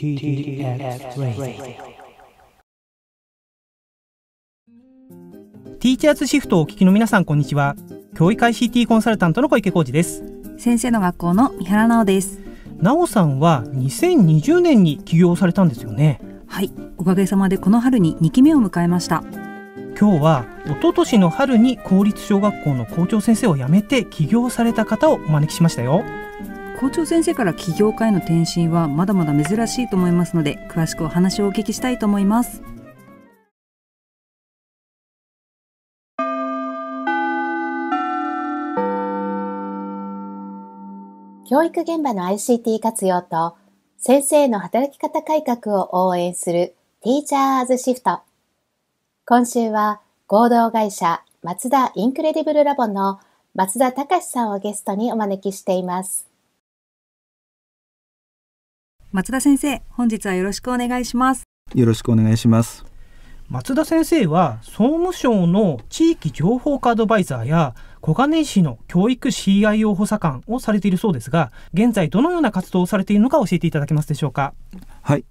ティーチャーズシフトをお聞きの皆さんこんにちは教育 ICT コンサルタントの小池浩二です先生の学校の三原直です直さんは2020年に起業されたんですよねはいおかげさまでこの春に2期目を迎えました今日は一昨年の春に公立小学校の校長先生を辞めて起業された方をお招きしましたよ校長先生から起業家への転身はまだまだ珍しいと思いますので詳しくお話をお聞きしたいと思います。教育現場の ICT 活用と先生の働き方改革を応援するティーチャーズシフト。今週は合同会社松田インクレディブルラボの松田隆さんをゲストにお招きしています。松田先生本日はよろしくお願いしますよろしくお願いします松田先生は総務省の地域情報化アドバイザーや小金井市の教育 CIO 補佐官をされているそうですが現在どのような活動をされているのか教えていただけますでしょうかはい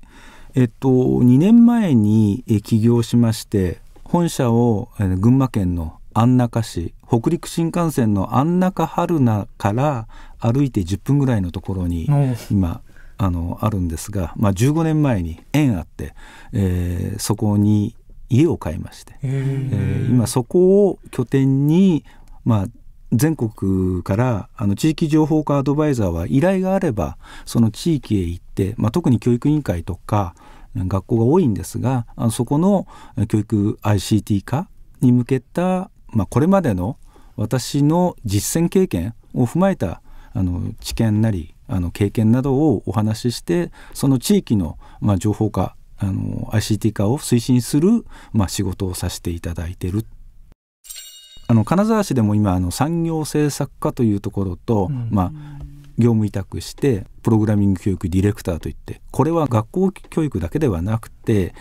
えっと2年前に起業しまして本社を群馬県の安中市北陸新幹線の安中春名から歩いて10分ぐらいのところに今あのあるんですが、まあ、15年前に縁あって、えー、そこに家を買いまして、えー、今そこを拠点に、まあ、全国からあの地域情報化アドバイザーは依頼があればその地域へ行って、まあ、特に教育委員会とか学校が多いんですがあのそこの教育 ICT 化に向けた、まあ、これまでの私の実践経験を踏まえたあの知見なりあの経験などをお話ししてその地域の、まあ、情報化あの ICT 化を推進する、まあ、仕事をさせていただいてるあの金沢市でも今あの産業政策課というところと、うん、まあ、業務委託してプログラミング教育ディレクターといってこれは学校教育だけではなくて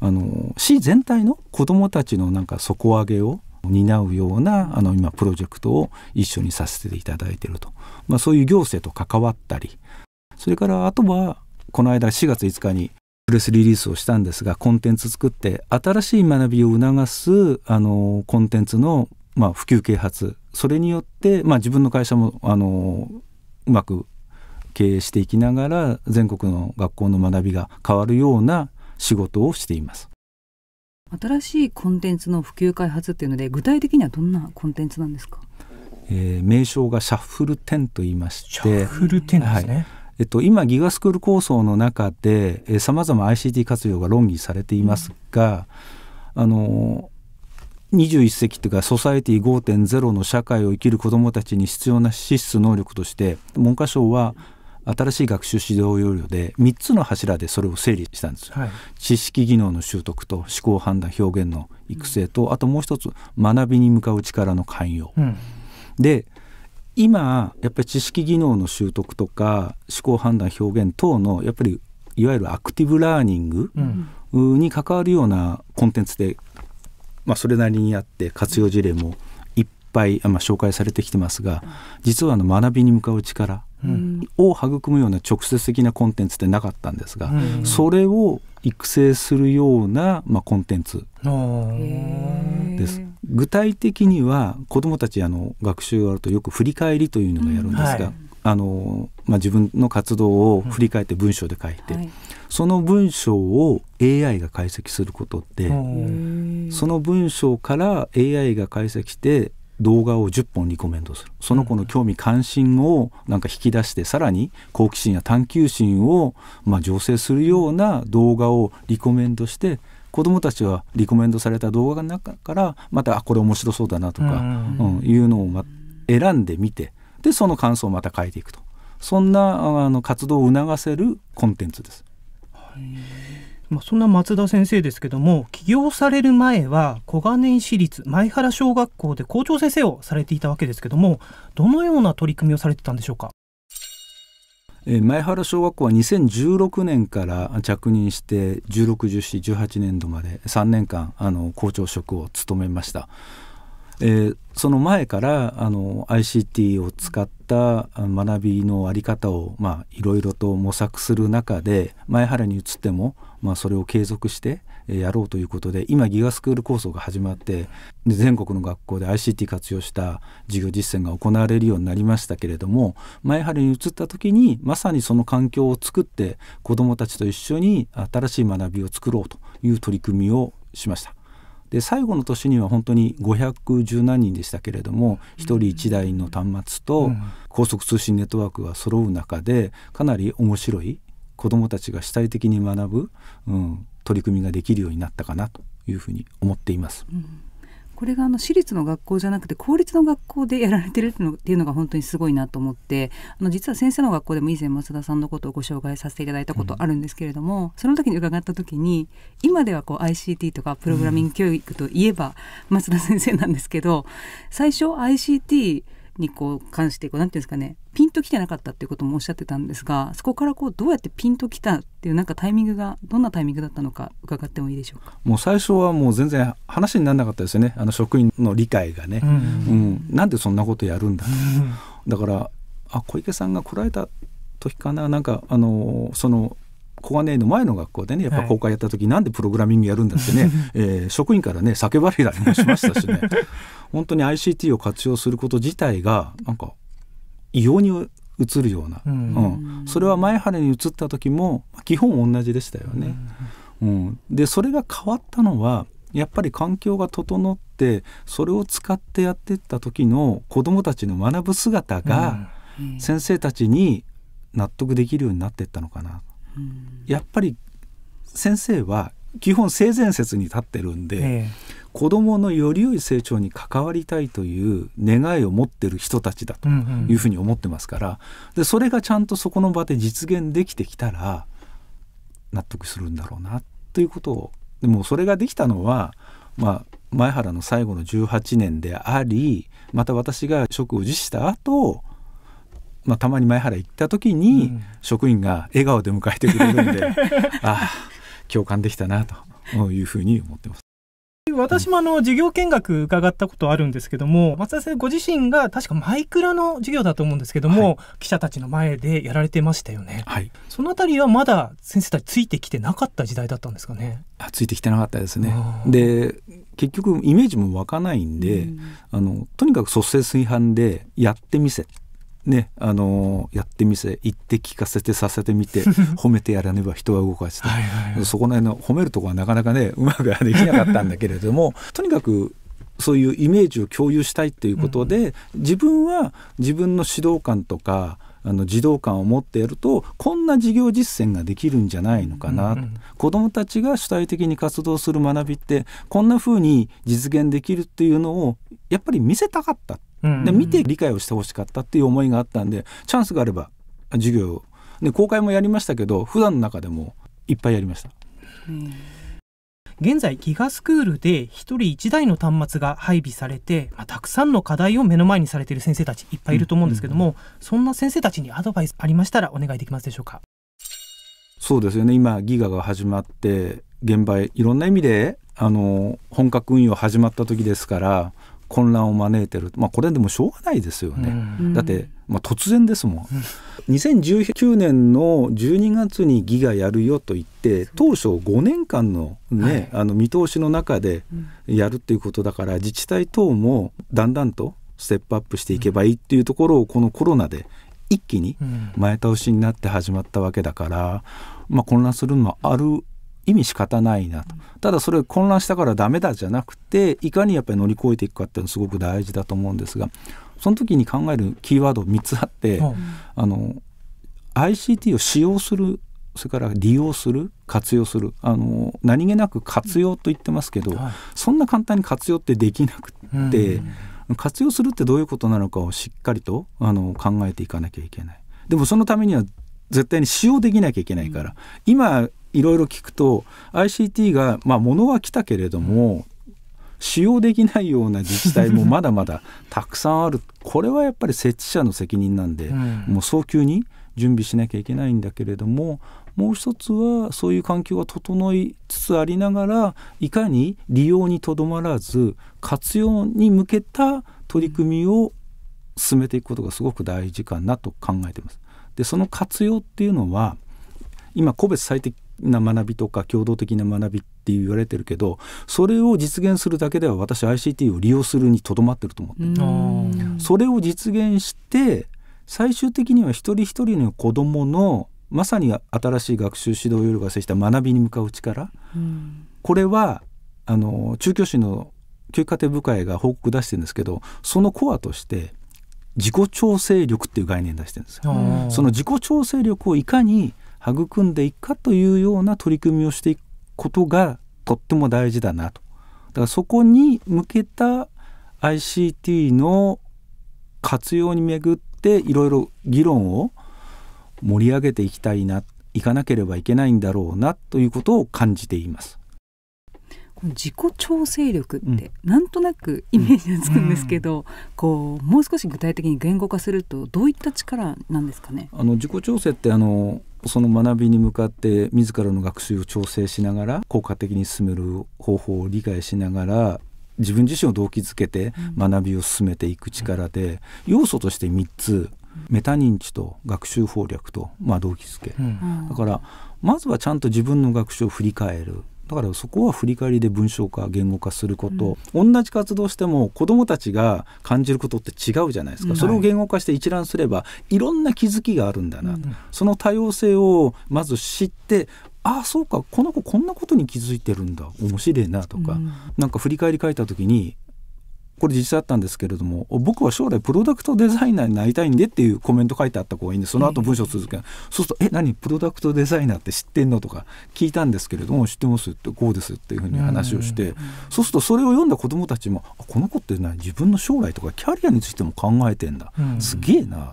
あの市全体の子どもたちのなんか底上げを担うようなあの今プロジェクトを一緒にさせていただいてるとまあ、そういう行政と関わったりそれからあとはこの間4月5日にプレスリリースをしたんですがコンテンツ作って新しい学びを促すあのコンテンツの、まあ、普及啓発それによって、まあ、自分の会社もあのうまく経営していきながら全国の学校の学びが変わるような仕事をしています。新しいコンテンツの普及開発っていうので具体的にはどんなコンテンツなんですかえー、名称がシャッフル10と言いましてシャッフル10ですね、はいえっと、今ギガスクール構想の中でさまざま ICT 活用が論議されていますが、うん、あの21世紀というかソサエティ5.0の社会を生きる子どもたちに必要な資質能力として文科省は新しい学習指導要領で3つの柱でそれを整理したんです、はい、知識技能の習得と思考判断表現の育成と、あともう一つ学びに向かう力の寛容、うんで今やっぱり知識技能の習得とか思考判断表現等のやっぱりいわゆるアクティブラーニングに関わるようなコンテンツで、まあ、それなりにあって活用事例もいっぱい、まあ、紹介されてきてますが実はあの学びに向かう力を育むような直接的なコンテンツってなかったんですが、それを育成するような、まあ、コンテンツです。具体的には子どもたちあの学習があるとよく振り返りというのがやるんですが、うんはい、あのまあ、自分の活動を振り返って文章で書いて、うんはい、その文章を AI が解析することでその文章から AI が解析して動画を10本リコメントするその子の興味関心をなんか引き出してさらに好奇心や探求心をまあ醸成するような動画をリコメンドして子どもたちはリコメンドされた動画の中からまたあこれ面白そうだなとか、うんいうのを、ま、選んでみてでその感想をまた書いていくとそんなあの活動を促せるコンテンツです。はいまあ、そんな松田先生ですけども起業される前は小金井市立前原小学校で校長先生をされていたわけですけどもどのような取り組みをされてたんでしょうか前原小学校は2016年から着任して161418年度まで3年間あの校長職を務めました。えー、その前からあの ICT を使った学びの在り方を、まあ、いろいろと模索する中で前原に移ってもまあ、それを継続してやろうということで今ギガスクール構想が始まってで全国の学校で ICT 活用した授業実践が行われるようになりましたけれども前春に移った時にまさにその環境を作って子どもたちと一緒に新しい学びを作ろうという取り組みをしました。で最後の年には本当に510何人でしたけれども1人1台の端末と高速通信ネットワークが揃う中でかなり面白い子どもたちが主体的に学ぶ、うん、取り組みができるようになったかなというふうに思っています。うんこれがあの私立の学校じゃなくて公立の学校でやられてるっていうのが本当にすごいなと思ってあの実は先生の学校でも以前松田さんのことをご紹介させていただいたことあるんですけれども、うん、その時に伺った時に今ではこう ICT とかプログラミング教育といえば松田先生なんですけど、最初 ICT にこう関してこうなんていうんですかねピンときてなかったっていうこともおっしゃってたんですがそこからこうどうやってピンときたっていうなんかタイミングがどんなタイミングだったのか伺ってもいいでしょうかもう最初はもう全然話にならなかったですよねあの職員の理解がね、うん、うんうん、なんでそんなことやるんだ、うん、だからあ小池さんが来られた時かななんかあのその小金井の前の学校でねやっぱ公開やった時、はい、なんでプログラミングやるんだってね、えー、職員からね叫ばれたりもしましたしね 本当に ICT を活用すること自体がなんか異様に映るような、うん、うん、それは前原に移った時も基本同じでしたよね。うん、うん、でそれが変わったのはやっぱり環境が整ってそれを使ってやってった時の子どもたちの学ぶ姿が先生たちに納得できるようになってったのかな。やっぱり先生は基本性善説に立ってるんで、ええ、子どものより良い成長に関わりたいという願いを持ってる人たちだというふうに思ってますから、うんうん、でそれがちゃんとそこの場で実現できてきたら納得するんだろうなということをでもそれができたのは、まあ、前原の最後の18年でありまた私が職を辞した後まあ、たまに前原行った時に、職員が笑顔で迎えてくれるんで ああ共感できたなというふうに思ってます。私もあの授業見学伺ったことあるんですけども松田先生ご自身が確かマイクラの授業だと思うんですけども、はい、記者たちの前でやられてましたよね、はい、その辺りはまだ先生たちついてきてなかった時代だったんですかねあついてきてなかったですねで結局イメージも湧かないんで、うん、あのとにかく率先垂範でやってみせね、あのー、やってみせ言って聞かせてさせてみて 褒めてやらねば人は動かしてはい、そこの辺の褒めるとこはなかなかねうまくはできなかったんだけれども とにかくそういうイメージを共有したいっていうことで、うん、自分は自分の指導感とかあの児童感を持っているとこんな事業実践ができるんじゃないのかな、うんうん、子どもたちが主体的に活動する学びってこんなふうに実現できるっていうのをやっぱり見せたかったで見て理解をしてほしかったっていう思いがあったんでチャンスがあれば授業をで公開もやりましたけど普段の中でもいっぱいやりました。現在ギガスクールで1人1台の端末が配備されて、まあ、たくさんの課題を目の前にされている先生たちいっぱいいると思うんですけども、うんうんうん、そんな先生たちにアドバイスありましたらお願いできますでしょうかそうですよね今ギガが始まって現場いろんな意味であの本格運用始まった時ですから混乱を招いてる、まあ、これでもしょうがないですよね、うん、だって、まあ、突然ですもん、うん、2019年の12月に議がやるよと言って当初5年間の,、ねあの見通しの中でやるっていうことだから自治体等もだんだんとステップアップしていけばいいっていうところをこのコロナで一気に前倒しになって始まったわけだから、まあ、混乱するのはある意味仕方ないなとただそれ混乱したからダメだじゃなくていかにやっぱり乗り越えていくかっていうのすごく大事だと思うんですがその時に考えるキーワード3つあって、うん、あの ICT を使用するそれから利用する活用するあの何気なく活用と言ってますけど、はい、そんな簡単に活用ってできなくって、うん、活用するってどういうことなのかをしっかりとあの考えていかなきゃいけない。でもそのためには絶対に使用できなきゃいけないから、うん、今いろいろ聞くと ICT が、まあ、物は来たけれども、使用できないような自治体も まだまだたくさんあるこれはやっぱり設置者の責任なんで、うん、もう早急に準備しなきゃいけないんだけれどももう一つはそういう環境が整いつつありながらいかに利用にとどまらず活用に向けた取り組みを進めていくことがすごく大事かなと考えています。でその活用っていうのは今個別最適な学びとか共同的な学びって言われてるけどそれを実現するだけでは私 ICT を利用するにとどまってると思ってるそれを実現して最終的には一人一人の子どものまさに新しい学習指導要領が接した学びに向かう力、うん、これはあの中教師の教育家庭部会が報告出してるんですけどそのコアとして自己調整力っていう概念出してるんですよ。その自己調整力をいかに育んでいくかというような取り組みをしていくことがとっても大事だなと。だからそこに向けた ICT の活用にめぐっていろいろ議論を盛り上げていきたいないかなければいけないんだろうなということを感じています。この自己調整力って、なんとなくイメージがつくんですけど、うんうん、こうもう少し具体的に言語化するとどういった力なんですかねあの自己調整ってあのその学びに向かって自らの学習を調整しながら効果的に進める方法を理解しながら自分自身を動機づけて学びを進めていく力で、要素として3つメタ認知と学習法略と、まあ、動機づけ、だからまずはちゃんと自分の学習を振り返るだからそこは振り返りで文章化言語化すること、うん、同じ活動しても子どもたちが感じることって違うじゃないですか、うん、それを言語化して一覧すればいろんな気づきがあるんだな、うん、その多様性をまず知ってああそうかこの子こんなことに気づいてるんだ面白いなとか、うん、なんか振り返り書いた時にこれ実際あったんですけれども僕は将来プロダクトデザイナーになりたいんでっていうコメント書いてあった子がいいんでその後文章続ける、そうすると「え何プロダクトデザイナーって知ってんの?」とか聞いたんですけれども「知ってます」ってこうですっていうふうに話をして、そうするとそれを読んだ子どもたちも「この子って何自分の将来とかキャリアについても考えてんだ、すげえな」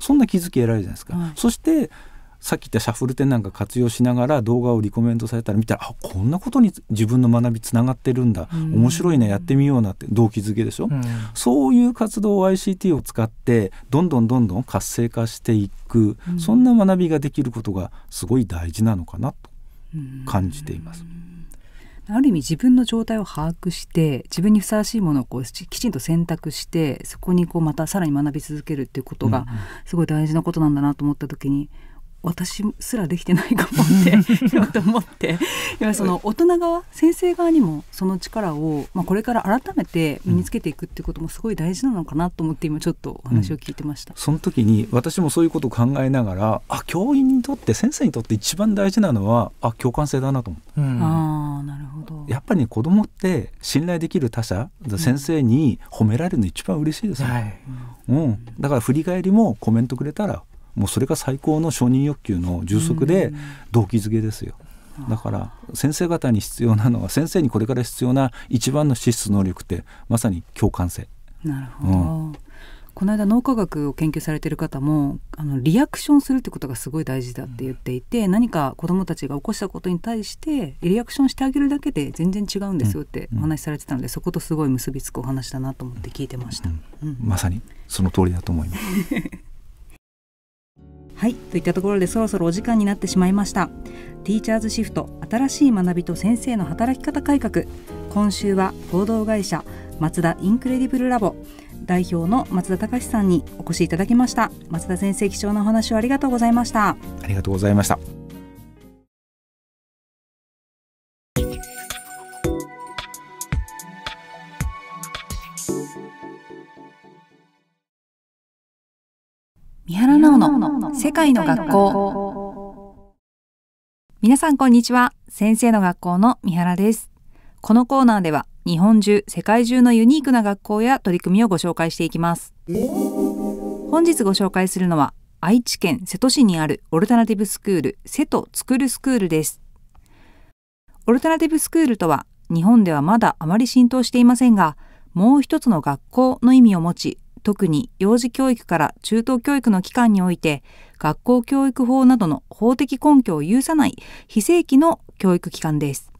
そんな気づき得られるじゃないですか。そしてさっき言ったシャッフル展なんか活用しながら動画をリコメントされたら見たらあこんなことに自分の学びつながってるんだ、面白いなやってみようなって動機づけでしょ、うん、そういう活動を ICT を使ってどんどんどんどん活性化していく、うん、そんな学びができることがすごい大事なのかなと感じています。ある意味自分の状態を把握して自分にふさわしいものをこうきちんと選択してそこにこうまたさらに学び続けるっていうことがすごい大事なことなんだなと思った時に、私すらできてないかもって 思って今その大人側先生側にもその力を、まあ、これから改めて身につけていくってこともすごい大事なのかなと思って今ちょっとお話を聞いてました、うん、その時に私もそういうことを考えながらあ教員にとって先生にとって一番大事なのはあ共感性だなと思っうん、あなるほどやっぱり、ね、子供って信頼できる他者先生に褒められるの一番嬉しいですよ、ね、うん、はい、うん、だから振り返りもコメントくれたらもうそれが最高の承認欲求の充足で動機づけですよ。だから先生方に必要なのは先生にこれから必要な一番の資質能力ってまさに共感性。なるほど、うんこの間脳科学を研究されてる方もあのリアクションするってことがすごい大事だって言っていて、うん、何か子どもたちが起こしたことに対してリアクションしてあげるだけで全然違うんですよってお話しされてたので、うん、そことすごい結びつくお話だなと思って聞いてました、うん、まさにその通りだと思います はい、といったところでそろそろお時間になってしまいました。ティーチャーズシフト新しい学びと先生の働き方改革今週は合同会社松田インクレディブルラボ代表の松田隆さんにお越しいただきました松田先生貴重なお話をありがとうございましたありがとうございました三原直の世界の学校皆さんこんにちは先生の学校の三原ですこのコーナーでは日本中世界中のユニークな学校や取り組みをご紹介していきます本日ご紹介するのは愛知県瀬戸市にあるオルタナティブスクール瀬戸つくるスクールですオルタナティブスクールとは日本ではまだあまり浸透していませんがもう一つの学校の意味を持ち特に幼児教育から中等教育の機関において学校教育法などの法的根拠を有さない非正規の教育機関です。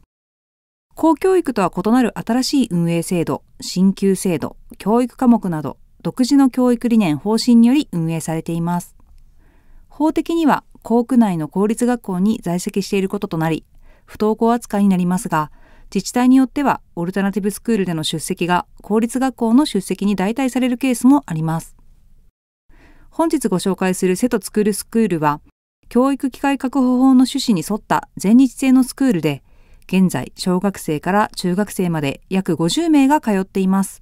公教育とは異なる新しい運営制度、進級制度、教育科目など独自の教育理念方針により運営されています。法的には校区内の公立学校に在籍していることとなり、不登校扱いになりますが、自治体によってはオルタナティブスクールでの出席が公立学校の出席に代替されるケースもあります。本日ご紹介する瀬戸作るスクールは、教育機会確保法の趣旨に沿った全日制のスクールで、現在小学生から中学生まで約50名が通っています。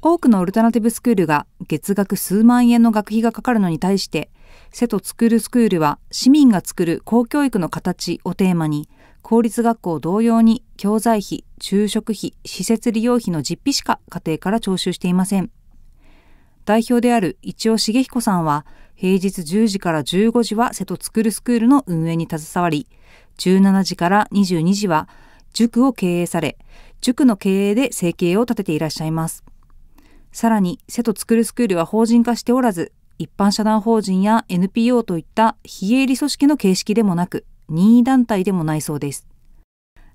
多くのオルタナティブスクールが月額数万円の学費がかかるのに対して、瀬戸作るスクールは市民が作る公教育の形をテーマに、公立学校同様に教材費、昼食費、施設利用費の実費しか家庭から徴収していません。代表である一尾茂彦さんは、平日10時から15時は瀬戸つくるスクールの運営に携わり、17時から22時は塾を経営され、塾の経営で生計を立てていらっしゃいます。さらに、瀬戸つくるスクールは法人化しておらず、一般社団法人や NPO といった非営利組織の形式でもなく、任意団体でもないそうです。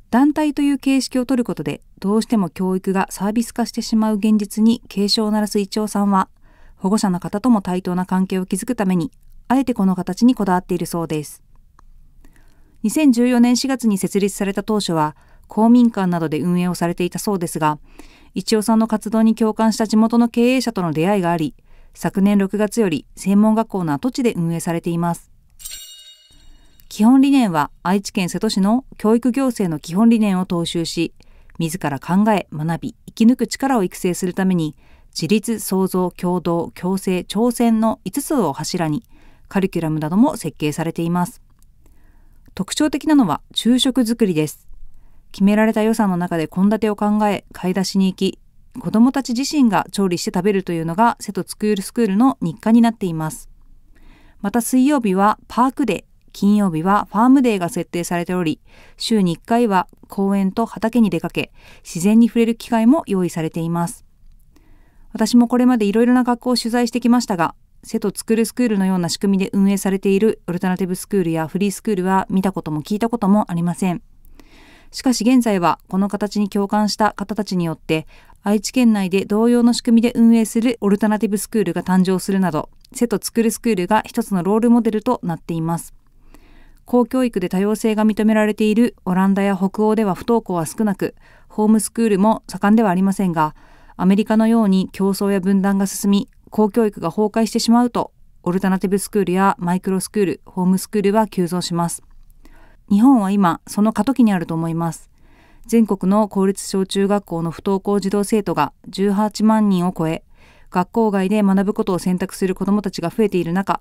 団体という形式を取ることで、どうしても教育がサービス化してしまう現実に警鐘を鳴らす一応さんは、保護者の方とも対等な関係を築くために、あえてこの形にこだわっているそうです。2014年4月に設立された当初は、公民館などで運営をされていたそうですが、一応さんの活動に共感した地元の経営者との出会いがあり、昨年6月より専門学校の跡地で運営されています。基本理念は愛知県瀬戸市の教育行政の基本理念を踏襲し、自ら考え、学び、生き抜く力を育成するために、自立、創造、共同、共生、挑戦の5つを柱に、カリキュラムなども設計されています。特徴的なのは昼食作りです。決められた予算の中で献立を考え、買い出しに行き、子どもたち自身が調理して食べるというのが瀬戸スクールスクールの日課になっています。また水曜日はパークデ金曜日はファームデーが設定されており、週に1回は公園と畑に出かけ、自然に触れる機会も用意されています。私もこれまでいろいろな学校を取材してきましたが、瀬戸つくるスクールのような仕組みで運営されているオルタナティブスクールやフリースクールは見たことも聞いたこともありません。しかし現在はこの形に共感した方たちによって愛知県内で同様の仕組みで運営するオルタナティブスクールが誕生するなど、瀬戸つくるスクールが一つのロールモデルとなっています。公教育で多様性が認められているオランダや北欧では不登校は少なく、ホームスクールも盛んではありませんが、アメリカのように競争や分断が進み、公教育が崩壊してしまうと、オルタナティブスクールやマイクロスクール、ホームスクールは急増します。日本は今、その過渡期にあると思います。全国の公立小中学校の不登校児童生徒が18万人を超え、学校外で学ぶことを選択する子どもたちが増えている中、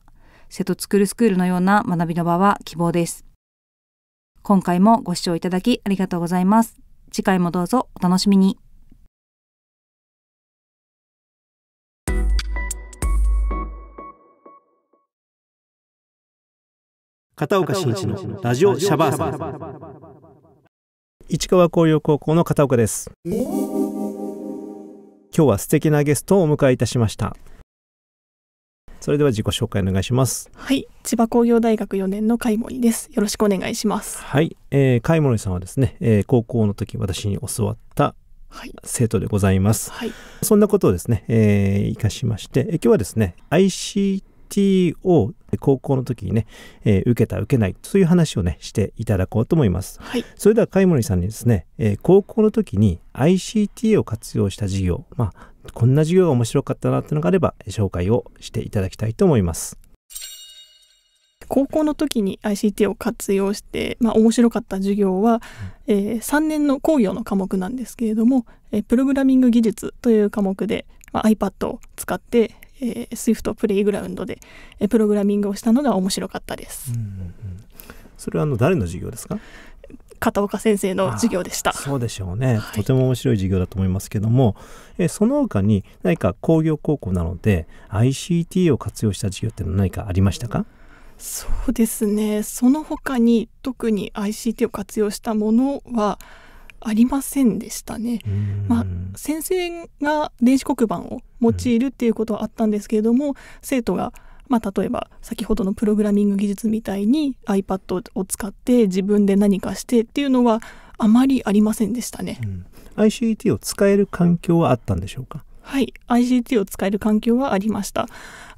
瀬戸ツクースクールのような学びの場は希望です。今回もご視聴いただきありがとうございます。次回もどうぞお楽しみに。片岡真一のラジオシャバーサ市川工業高校の片岡です今日は素敵なゲストをお迎えいたしましたそれでは自己紹介お願いします。はい、千葉工業大学4年の貝森です。よろしくお願いします。はい、えー、貝森さんはですね、えー、高校の時私に教わったはい、生徒でございます。はい、そんなことをですね、えー、生かしまして、今日はですね、ICT IT を高校の時にね、えー、受けた受けないそういう話をねしていただこうと思います、はい、それでは貝森さんにですね、えー、高校の時に ICT を活用した授業まあこんな授業が面白かったなってのがあれば紹介をしていただきたいと思います高校の時に ICT を活用して、まあ、面白かった授業は、えー、3年の講義の科目なんですけれども、えー、プログラミング技術という科目で、まあ、iPad を使ってえー、Swift プレイグラウンドで、えー、プログラミングをしたのが面白かったです。うんうん、それはあの誰の授業ですか片岡先生の授業でしたそうでしょうね、はい、とても面白い授業だと思いますけども、えー、その他に何か工業高校なので ICT を活用した授業って何かありましたか、そうですねその他に特に ICT を活用したものはありませんでしたね。まあ、先生が電子黒板を用いるっていうことはあったんですけれども、うん、生徒がまあ、例えば先ほどのプログラミング技術みたいに iPad を使って自分で何かしてっていうのはあまりありませんでしたね。うん、ICT を使える環境はあったんでしょうかはい ICT を使える環境はありました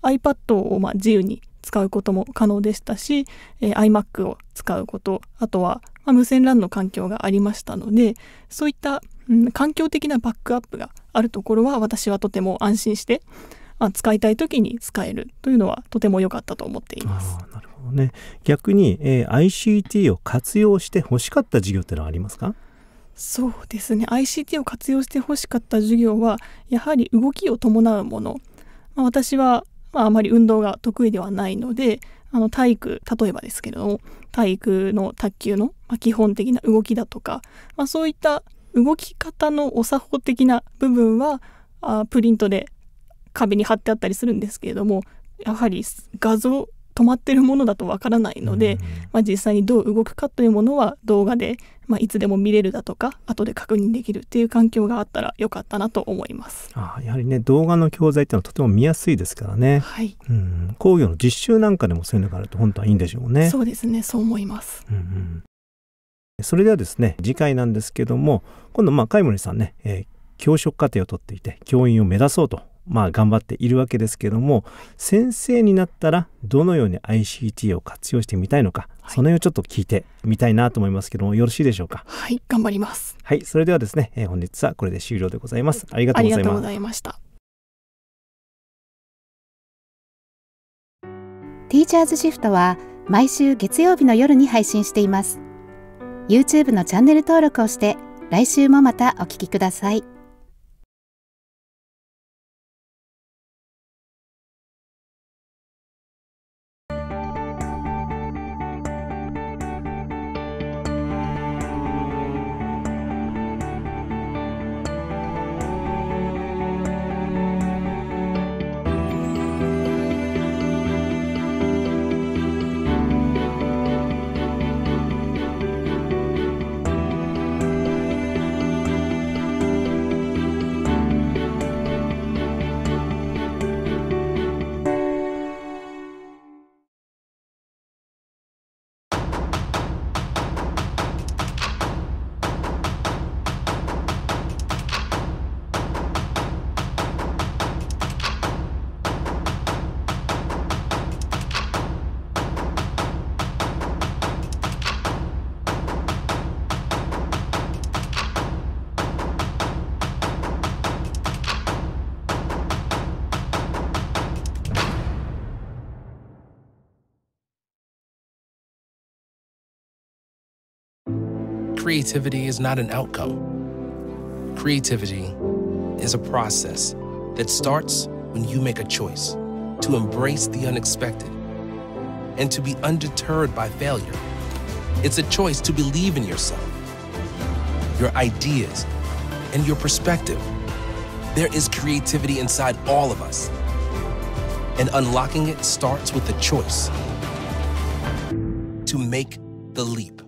iPad をまあ自由に使うことも可能でしたし、えー、iMac を使うこと、あとは、まあ、無線 LAN の環境がありましたので、そういった、うん、環境的なバックアップがあるところは私はとても安心して、まあ、使いたい時に使えるというのはとても良かったと思っています。なるほどね。逆に、えー、ICT を活用して欲しかった事業ってのはありますかそうですね ICT を活用して欲しかった授業はやはり動きを伴うもの、まあ、私はまあ、あまり運動が得意ではないのであの体育例えばですけれども体育の卓球の、ま基本的な動きだとか、まあ、そういった動き方のお作法的な部分はあプリントで壁に貼ってあったりするんですけれどもやはり画像止まってるものだとわからないので、まあ、実際にどう動くかというものは動画で、まあ、いつでも見れるだとか後で確認できるっていう環境があったらよかったなと思いますあやはりね動画の教材っていうのはとても見やすいですからね、はい、うん工業の実習なんかでもそういうのがあると本当はいいんでしょうねそうですねそう思います、うんうんそれではですね次回なんですけども今度まあ貝森さんね、えー、教職課程を取っていて教員を目指そうとまあ、頑張っているわけですけども先生になったらどのように ICT を活用してみたいのか、はい、その辺をちょっと聞いてみたいなと思いますけどもよろしいでしょうかはい頑張りますはいそれではですね、えー、本日はこれで終了でございますありがとうございましたティーチャーズシフトは毎週月曜日の夜に配信しています YouTube のチャンネル登録をして来週もまたお聞きください creativity is not an outcome. Creativity is a process that starts when you make a choice to embrace the unexpected and to be undeterred by failure. It's a choice to believe in yourself, your ideas, and your perspective. There is creativity inside all of us, and unlocking it starts with a choice to make the leap.